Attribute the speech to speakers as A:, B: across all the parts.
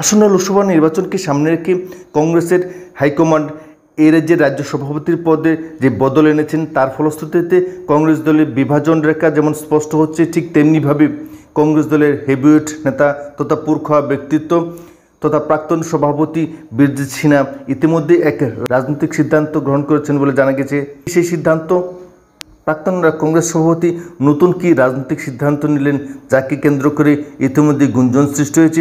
A: আসন্ন লোকসভা নির্বাচনকে সামনে রেখে কংগ্রেসের হাইকমান্ড এ রাজ্যের রাজ্য সভাপতির পদে যে বদল এনেছেন তার ফলশ্রুতিতে কংগ্রেস দলের বিভাজন রেখা যেমন স্পষ্ট হচ্ছে ঠিক তেমনিভাবে কংগ্রেস দলের হেভিউট নেতা তথা পুরখা ব্যক্তিত্ব তথা প্রাক্তন সভাপতি বীরজিৎ সিনহা ইতিমধ্যে এক রাজনৈতিক সিদ্ধান্ত গ্রহণ করেছেন বলে জানা গেছে সেই সিদ্ধান্ত প্রাক্তন কংগ্রেস সভাপতি নতুন কি রাজনৈতিক সিদ্ধান্ত নিলেন যাকে কেন্দ্র করে ইতিমধ্যে গুঞ্জন সৃষ্টি হয়েছে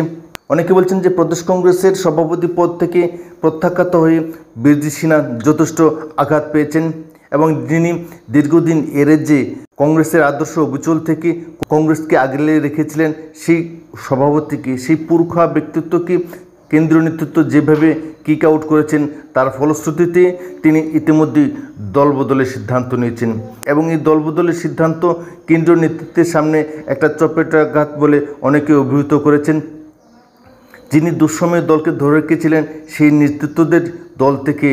A: অনেকে বলছেন যে প্রদেশ কংগ্রেসের সভাপতি পদ থেকে প্রত্যাখ্যাত হয়ে বীরজি সিনহা যথেষ্ট আঘাত পেয়েছেন এবং যিনি দীর্ঘদিন এর যে কংগ্রেসের আদর্শ অবিচল থেকে কংগ্রেসকে আগলে রেখেছিলেন সেই সভাপতিকে সেই পুরখা ব্যক্তিত্বকে কেন্দ্রীয় নেতৃত্ব যেভাবে কিক আউট করেছেন তার ফলশ্রুতিতে তিনি ইতিমধ্যেই দলবদলের সিদ্ধান্ত নিয়েছেন এবং এই দলবদলের সিদ্ধান্ত কেন্দ্রীয় নেতৃত্বের সামনে একটা চপেটাঘাত বলে অনেকে অভিহিত করেছেন যিনি দুঃসময়ের দলকে ধরে রেখেছিলেন সেই নেতৃত্বদের দল থেকে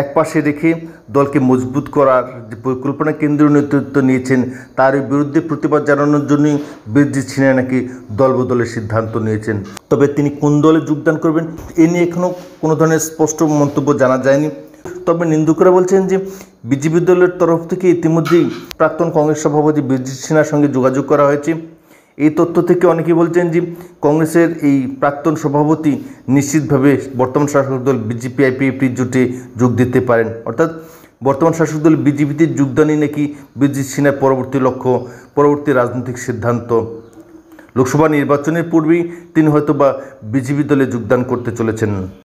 A: এক পাশে রেখে দলকে মজবুত করার যে পরিকল্পনা কেন্দ্রীয় নেতৃত্ব নিয়েছেন তার বিরুদ্ধে প্রতিবাদ জানানোর জন্যই বিরোধী ছিনে নাকি দলবদলের সিদ্ধান্ত নিয়েছেন তবে তিনি কোন দলে যোগদান করবেন এ নিয়ে এখনও কোনো ধরনের স্পষ্ট মন্তব্য জানা যায়নি তবে নিন্দুকরা বলছেন যে বিজেপি দলের তরফ থেকে ইতিমধ্যেই প্রাক্তন কংগ্রেস সভাপতি বিরজিৎ সিনহার সঙ্গে যোগাযোগ করা হয়েছে এই তথ্য থেকে অনেকে বলছেন যে কংগ্রেসের এই প্রাক্তন সভাপতি নিশ্চিতভাবে বর্তমান শাসক দল বিজেপি আইপিএফটির জোটে যোগ দিতে পারেন অর্থাৎ বর্তমান শাসক দল বিজেপিতে যোগদানই নাকি বিজিৎ সিনহার পরবর্তী লক্ষ্য পরবর্তী রাজনৈতিক সিদ্ধান্ত লোকসভা নির্বাচনের পূর্বেই তিনি হয়তো বা বিজেপি দলে যোগদান করতে চলেছেন